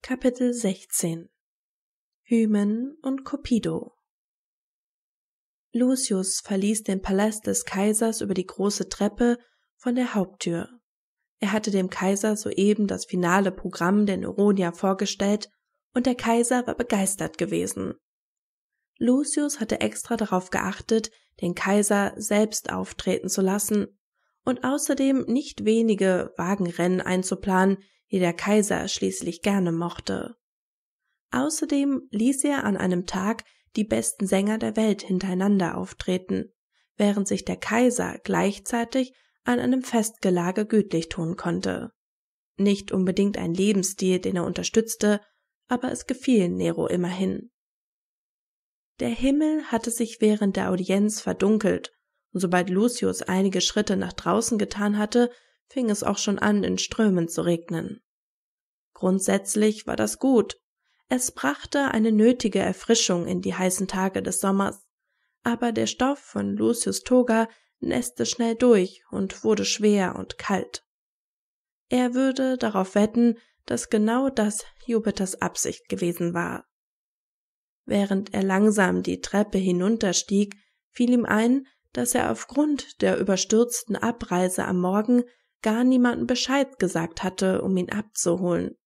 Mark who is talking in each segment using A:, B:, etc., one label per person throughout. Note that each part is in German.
A: Kapitel 16 Hymen und Cupido Lucius verließ den Palast des Kaisers über die große Treppe von der Haupttür. Er hatte dem Kaiser soeben das finale Programm der Neronia vorgestellt und der Kaiser war begeistert gewesen. Lucius hatte extra darauf geachtet, den Kaiser selbst auftreten zu lassen und außerdem nicht wenige Wagenrennen einzuplanen, die der Kaiser schließlich gerne mochte. Außerdem ließ er an einem Tag die besten Sänger der Welt hintereinander auftreten, während sich der Kaiser gleichzeitig an einem Festgelage gütlich tun konnte. Nicht unbedingt ein Lebensstil, den er unterstützte, aber es gefiel Nero immerhin. Der Himmel hatte sich während der Audienz verdunkelt, und sobald Lucius einige Schritte nach draußen getan hatte, fing es auch schon an, in Strömen zu regnen. Grundsätzlich war das gut. Es brachte eine nötige Erfrischung in die heißen Tage des Sommers. Aber der Stoff von Lucius Toga nässte schnell durch und wurde schwer und kalt. Er würde darauf wetten, dass genau das Jupiters Absicht gewesen war. Während er langsam die Treppe hinunterstieg, fiel ihm ein, dass er aufgrund der überstürzten Abreise am Morgen gar niemanden Bescheid gesagt hatte, um ihn abzuholen.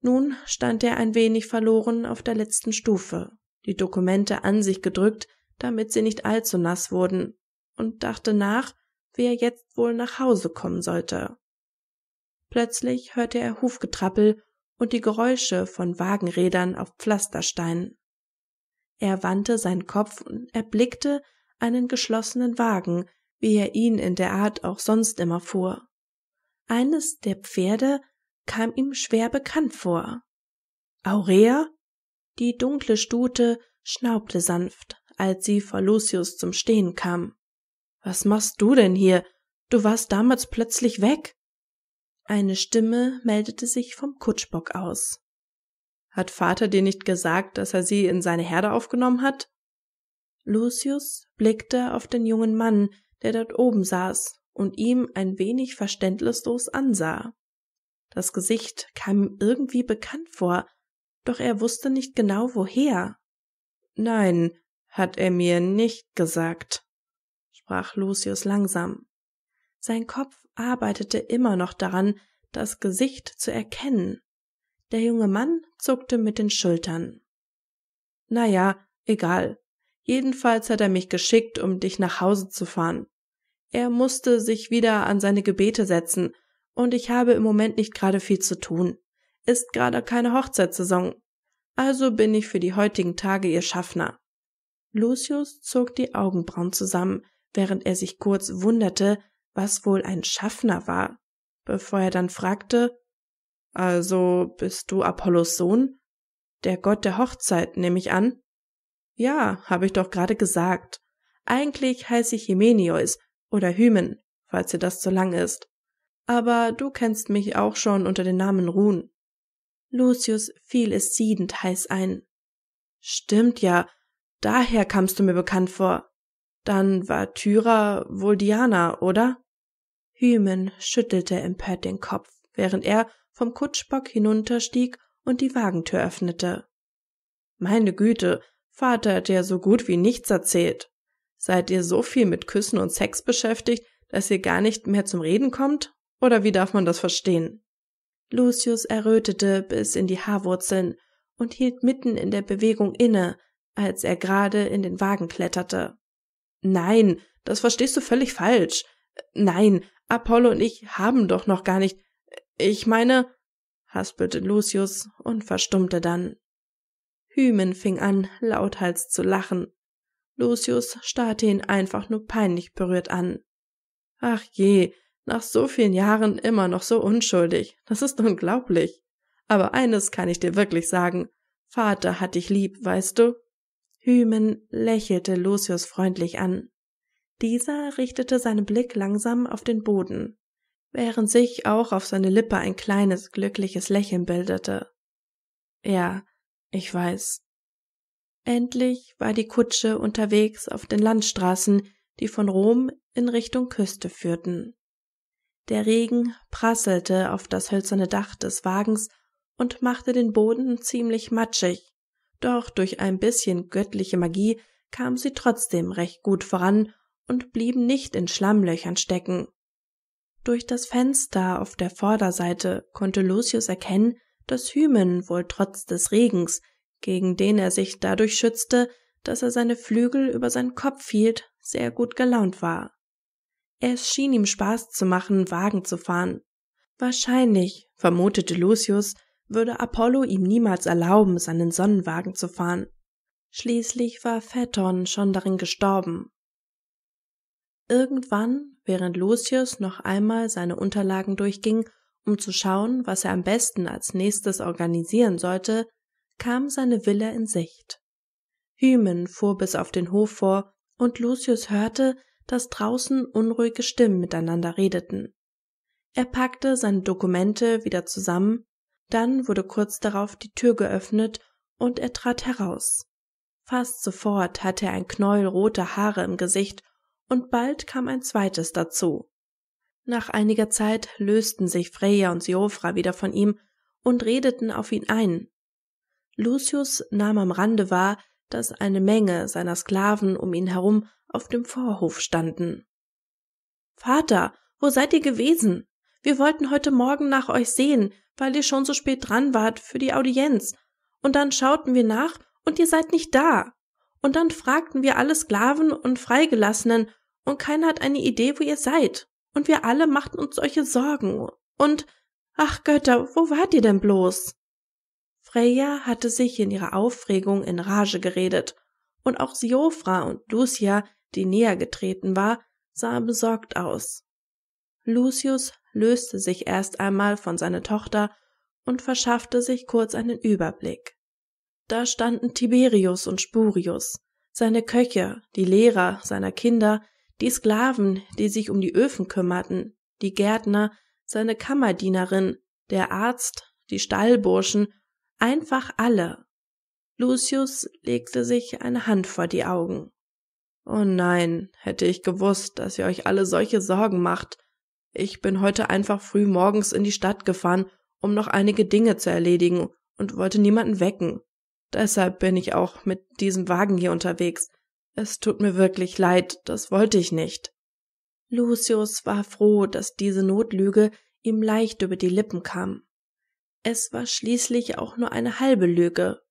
A: Nun stand er ein wenig verloren auf der letzten Stufe, die Dokumente an sich gedrückt, damit sie nicht allzu nass wurden, und dachte nach, wie er jetzt wohl nach Hause kommen sollte. Plötzlich hörte er Hufgetrappel und die Geräusche von Wagenrädern auf Pflastersteinen. Er wandte seinen Kopf und erblickte einen geschlossenen Wagen, wie er ihn in der Art auch sonst immer fuhr. Eines der Pferde kam ihm schwer bekannt vor. Aurea? Die dunkle Stute schnaubte sanft, als sie vor Lucius zum Stehen kam. Was machst du denn hier? Du warst damals plötzlich weg. Eine Stimme meldete sich vom Kutschbock aus. Hat Vater dir nicht gesagt, dass er sie in seine Herde aufgenommen hat? Lucius blickte auf den jungen Mann, der dort oben saß und ihm ein wenig verständnislos ansah. Das Gesicht kam ihm irgendwie bekannt vor, doch er wusste nicht genau woher. Nein, hat er mir nicht gesagt, sprach Lucius langsam. Sein Kopf arbeitete immer noch daran, das Gesicht zu erkennen. Der junge Mann zuckte mit den Schultern. Na ja, egal. Jedenfalls hat er mich geschickt, um dich nach Hause zu fahren. Er musste sich wieder an seine Gebete setzen und ich habe im Moment nicht gerade viel zu tun. Ist gerade keine Hochzeitssaison. Also bin ich für die heutigen Tage ihr Schaffner. Lucius zog die Augenbrauen zusammen, während er sich kurz wunderte, was wohl ein Schaffner war, bevor er dann fragte Also bist du Apollos Sohn? Der Gott der Hochzeit, nehme ich an. Ja, habe ich doch gerade gesagt. Eigentlich heiße ich Hymenios oder Hymen, falls dir das zu lang ist aber du kennst mich auch schon unter den Namen Ruhn. Lucius fiel es siedend heiß ein. Stimmt ja, daher kamst du mir bekannt vor. Dann war Tyra wohl Diana, oder? Hymen schüttelte empört den Kopf, während er vom Kutschbock hinunterstieg und die Wagentür öffnete. Meine Güte, Vater hat ja so gut wie nichts erzählt. Seid ihr so viel mit Küssen und Sex beschäftigt, dass ihr gar nicht mehr zum Reden kommt? Oder wie darf man das verstehen? Lucius errötete bis in die Haarwurzeln und hielt mitten in der Bewegung inne, als er gerade in den Wagen kletterte. Nein, das verstehst du völlig falsch. Nein, Apollo und ich haben doch noch gar nicht. Ich meine, haspelte Lucius und verstummte dann. Hymen fing an, lauthals zu lachen. Lucius starrte ihn einfach nur peinlich berührt an. Ach je, nach so vielen Jahren immer noch so unschuldig. Das ist unglaublich. Aber eines kann ich dir wirklich sagen. Vater hat dich lieb, weißt du? Hymen lächelte Lucius freundlich an. Dieser richtete seinen Blick langsam auf den Boden, während sich auch auf seine Lippe ein kleines, glückliches Lächeln bildete. Ja, ich weiß. Endlich war die Kutsche unterwegs auf den Landstraßen, die von Rom in Richtung Küste führten. Der Regen prasselte auf das hölzerne Dach des Wagens und machte den Boden ziemlich matschig, doch durch ein bisschen göttliche Magie kamen sie trotzdem recht gut voran und blieben nicht in Schlammlöchern stecken. Durch das Fenster auf der Vorderseite konnte Lucius erkennen, dass Hymen wohl trotz des Regens, gegen den er sich dadurch schützte, dass er seine Flügel über seinen Kopf hielt, sehr gut gelaunt war. Es schien ihm Spaß zu machen, Wagen zu fahren. Wahrscheinlich, vermutete Lucius, würde Apollo ihm niemals erlauben, seinen Sonnenwagen zu fahren. Schließlich war Phaeton schon darin gestorben. Irgendwann, während Lucius noch einmal seine Unterlagen durchging, um zu schauen, was er am besten als nächstes organisieren sollte, kam seine Villa in Sicht. Hymen fuhr bis auf den Hof vor, und Lucius hörte, dass draußen unruhige Stimmen miteinander redeten. Er packte seine Dokumente wieder zusammen, dann wurde kurz darauf die Tür geöffnet und er trat heraus. Fast sofort hatte er ein Knäuel roter Haare im Gesicht und bald kam ein zweites dazu. Nach einiger Zeit lösten sich Freya und Siofra wieder von ihm und redeten auf ihn ein. Lucius nahm am Rande wahr, dass eine Menge seiner Sklaven um ihn herum auf dem Vorhof standen. Vater, wo seid ihr gewesen? Wir wollten heute Morgen nach euch sehen, weil ihr schon so spät dran wart für die Audienz. Und dann schauten wir nach und ihr seid nicht da. Und dann fragten wir alle Sklaven und Freigelassenen und keiner hat eine Idee, wo ihr seid. Und wir alle machten uns solche Sorgen. Und, ach Götter, wo wart ihr denn bloß? Freya hatte sich in ihrer Aufregung in Rage geredet, und auch Siofra und Lucia, die näher getreten war, sah besorgt aus. Lucius löste sich erst einmal von seiner Tochter und verschaffte sich kurz einen Überblick. Da standen Tiberius und Spurius, seine Köche, die Lehrer seiner Kinder, die Sklaven, die sich um die Öfen kümmerten, die Gärtner, seine Kammerdienerin, der Arzt, die Stallburschen Einfach alle. Lucius legte sich eine Hand vor die Augen. Oh nein, hätte ich gewusst, dass ihr euch alle solche Sorgen macht. Ich bin heute einfach früh morgens in die Stadt gefahren, um noch einige Dinge zu erledigen und wollte niemanden wecken. Deshalb bin ich auch mit diesem Wagen hier unterwegs. Es tut mir wirklich leid, das wollte ich nicht. Lucius war froh, dass diese Notlüge ihm leicht über die Lippen kam. Es war schließlich auch nur eine halbe Lüge.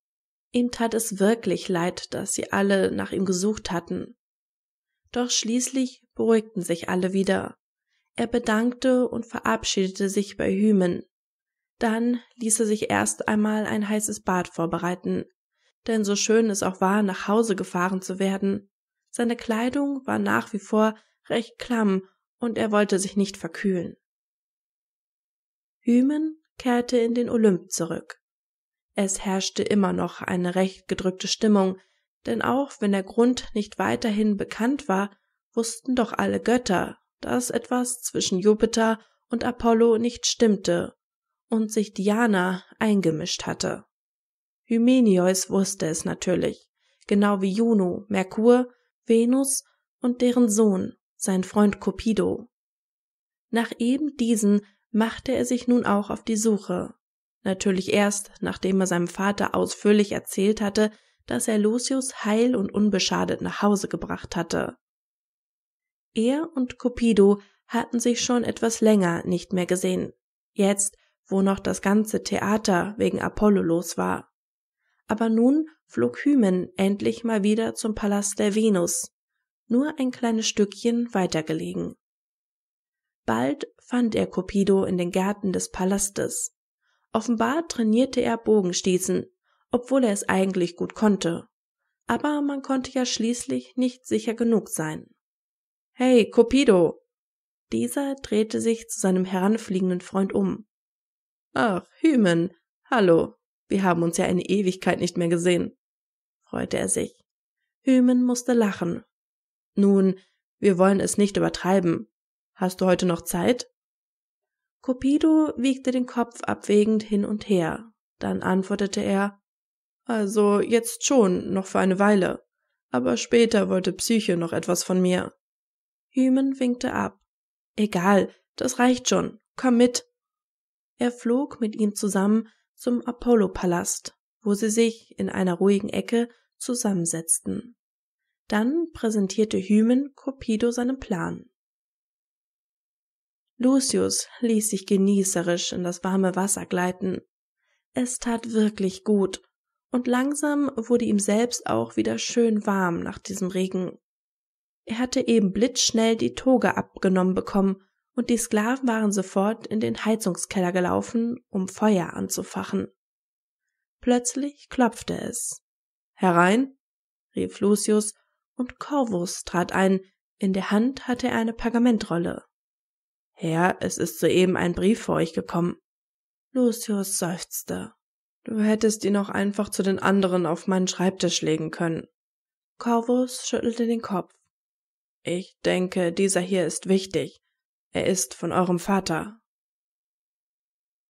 A: Ihm tat es wirklich leid, dass sie alle nach ihm gesucht hatten. Doch schließlich beruhigten sich alle wieder. Er bedankte und verabschiedete sich bei Hymen. Dann ließ er sich erst einmal ein heißes Bad vorbereiten, denn so schön es auch war, nach Hause gefahren zu werden, seine Kleidung war nach wie vor recht klamm und er wollte sich nicht verkühlen. Hymen kehrte in den Olymp zurück. Es herrschte immer noch eine recht gedrückte Stimmung, denn auch wenn der Grund nicht weiterhin bekannt war, wussten doch alle Götter, dass etwas zwischen Jupiter und Apollo nicht stimmte und sich Diana eingemischt hatte. Hymenios wusste es natürlich, genau wie Juno, Merkur, Venus und deren Sohn, sein Freund Cupido. Nach eben diesen machte er sich nun auch auf die Suche. Natürlich erst, nachdem er seinem Vater ausführlich erzählt hatte, dass er Lucius heil und unbeschadet nach Hause gebracht hatte. Er und Cupido hatten sich schon etwas länger nicht mehr gesehen, jetzt, wo noch das ganze Theater wegen Apollo los war. Aber nun flog Hymen endlich mal wieder zum Palast der Venus, nur ein kleines Stückchen weitergelegen. Bald fand er Cupido in den Gärten des Palastes. Offenbar trainierte er Bogenstießen, obwohl er es eigentlich gut konnte. Aber man konnte ja schließlich nicht sicher genug sein. Hey, Cupido! Dieser drehte sich zu seinem heranfliegenden Freund um. Ach, Hymen, hallo, wir haben uns ja eine Ewigkeit nicht mehr gesehen, freute er sich. Hymen musste lachen. Nun, wir wollen es nicht übertreiben, Hast du heute noch Zeit? Cupido wiegte den Kopf abwägend hin und her. Dann antwortete er, also jetzt schon, noch für eine Weile. Aber später wollte Psyche noch etwas von mir. Hymen winkte ab. Egal, das reicht schon. Komm mit. Er flog mit ihm zusammen zum Apollo-Palast, wo sie sich in einer ruhigen Ecke zusammensetzten. Dann präsentierte Hymen Cupido seinen Plan. Lucius ließ sich genießerisch in das warme Wasser gleiten. Es tat wirklich gut, und langsam wurde ihm selbst auch wieder schön warm nach diesem Regen. Er hatte eben blitzschnell die Toge abgenommen bekommen, und die Sklaven waren sofort in den Heizungskeller gelaufen, um Feuer anzufachen. Plötzlich klopfte es. Herein? rief Lucius, und Corvus trat ein, in der Hand hatte er eine Pergamentrolle. Herr, es ist soeben ein Brief vor euch gekommen. Lucius seufzte. Du hättest ihn auch einfach zu den anderen auf meinen Schreibtisch legen können. Corvus schüttelte den Kopf. Ich denke, dieser hier ist wichtig. Er ist von eurem Vater.